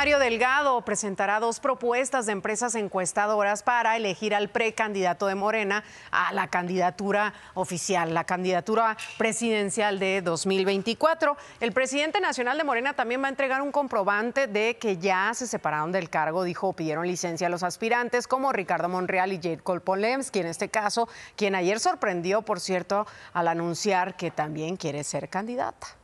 Mario Delgado presentará dos propuestas de empresas encuestadoras para elegir al precandidato de Morena a la candidatura oficial, la candidatura presidencial de 2024. El presidente nacional de Morena también va a entregar un comprobante de que ya se separaron del cargo, dijo, pidieron licencia a los aspirantes como Ricardo Monreal y Jade quien en este caso, quien ayer sorprendió, por cierto, al anunciar que también quiere ser candidata.